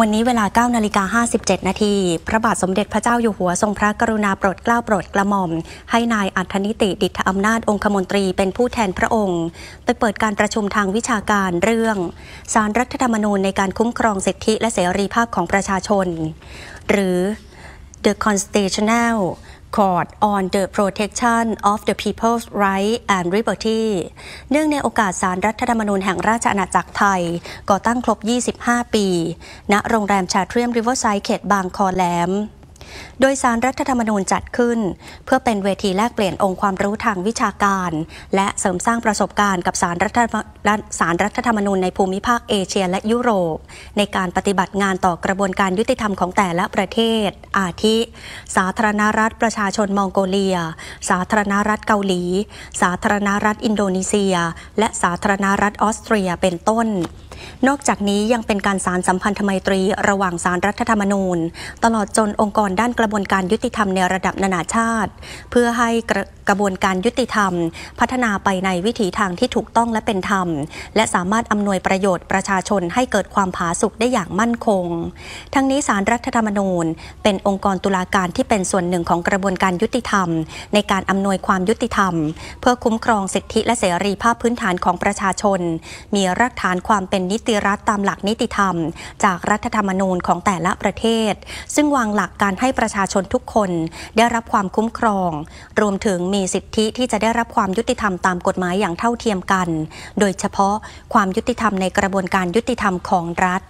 วันนี้เวลา9นาฬิกา57 นาทีพระบาทสมเด็จพระเจ้าอยู่หัว ทรงพระกรุณาโปรดเกล้าโปรดกระหม่อม ให้นายอัธนิติ ดิธอำนาจองคมนตรี เป็นผู้แทนพระองค์ ไปเปิดการประชุมทางวิชาการเรื่อง สารรัฐธรรมนูญในการคุ้มครองสิทธิและเสรีภาพของประชาชน หรือ The Constitutional c o o r t on the Protection of the People's Rights and Liberty เนื่องในโอกาสสารรัฐธรรมนูญแห่งราชอาณาจักรไทยก่อตั้งครบ 25 ปี ณ โรงแรมชาเทรียมริเวอร์ไซด์เขตบางคอแหลมโดยสารรัฐธรรมนูญจัดขึ้น เพื่อเป็นเวทีแลกเปลี่ยนองค์ความรู้ทางวิชาการ และเสริมสร้างประสบการณ์กับสารรัฐสารรัฐธรรมนูญในภูมิภาคเอเชียและยุโรป ในการปฏิบัติงานต่อกระบวนการยุติธรรมของแต่ละประเทศ อาทิ สาธารณรัฐประชาชนมองโกเลีย สาธารณรัฐเกาหลี สาธารณรัฐอินโดนีเซีย และสาธารณรัฐออสเตรียเป็นต้น นอกจากนี้ยังเป็นการสารสัมพันธไมตรีระหว่างสารรัฐธรรมนูญ ตลอดจนองค์กรด้านกระบวนการยุติธรรมในระดับนานาชาติ เพื่อให้กระกระบวนการยุติธรรม พัฒนาไปในวิถีทางที่ถูกต้องและเป็นธรรม และสามารถอำนวยประโยชน์ประชาชนให้เกิดความผาสุกได้อย่างมั่นคง ทั้งนี้สารรัฐธรรมนูญ เป็นองค์กรตุลาการที่เป็นส่วนหนึ่งของกระบวนการยุติธรรม ในการอำนวยความยุติธรรม เพื่อคุ้มครองสิทธิและเสรีภาพพื้นฐานของประชาชน มีรากฐานความเป็นนิติรัฐตามหลักนิติธรรม จากรัฐธรรมนูญของแต่ละประเทศ ซึ่งวางหลักการให้ประประชาชนทุกคนได้รับความคุ้มครอง รวมถึงมีสิทธิที่จะได้รับความยุติธรรมตามกฎหมายอย่างเท่าเทียมกัน โดยเฉพาะความยุติธรรมในกระบวนการยุติธรรมของรัฐ